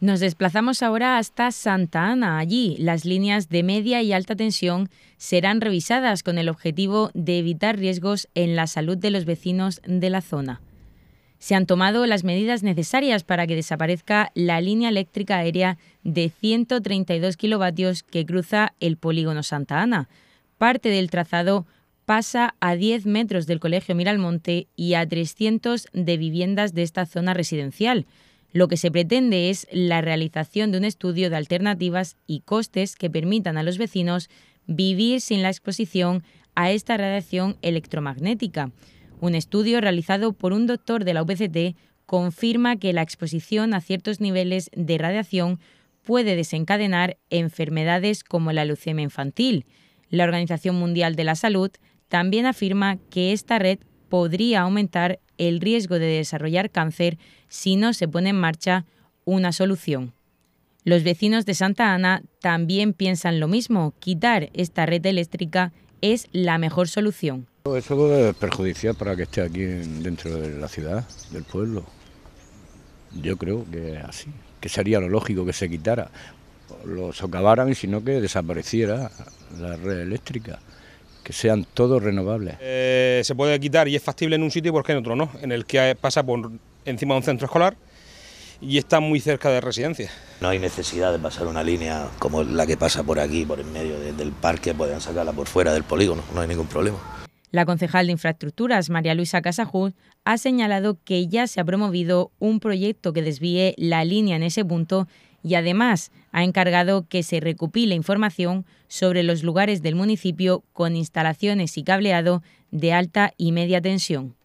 Nos desplazamos ahora hasta Santa Ana. Allí las líneas de media y alta tensión serán revisadas con el objetivo de evitar riesgos en la salud de los vecinos de la zona. Se han tomado las medidas necesarias para que desaparezca la línea eléctrica aérea de 132 kilovatios que cruza el polígono Santa Ana. Parte del trazado pasa a 10 metros del Colegio Miralmonte y a 300 de viviendas de esta zona residencial. Lo que se pretende es la realización de un estudio de alternativas y costes que permitan a los vecinos vivir sin la exposición a esta radiación electromagnética. Un estudio realizado por un doctor de la UPCT confirma que la exposición a ciertos niveles de radiación puede desencadenar enfermedades como la leucemia infantil. La Organización Mundial de la Salud también afirma que esta red podría aumentar el riesgo de desarrollar cáncer si no se pone en marcha una solución. Los vecinos de Santa Ana también piensan lo mismo, quitar esta red eléctrica es la mejor solución. Eso es perjudicial para que esté aquí dentro de la ciudad, del pueblo. Yo creo que así, que sería lo lógico que se quitara, lo socavaran, sino que desapareciera la red eléctrica que sean todos renovables. Eh, se puede quitar y es factible en un sitio porque en otro no, en el que pasa por encima de un centro escolar y está muy cerca de residencias. No hay necesidad de pasar una línea como la que pasa por aquí, por en medio del parque, pueden sacarla por fuera del polígono, no hay ningún problema. La concejal de Infraestructuras, María Luisa Casajú, ha señalado que ya se ha promovido un proyecto que desvíe la línea en ese punto y además ha encargado que se recopile información sobre los lugares del municipio con instalaciones y cableado de alta y media tensión.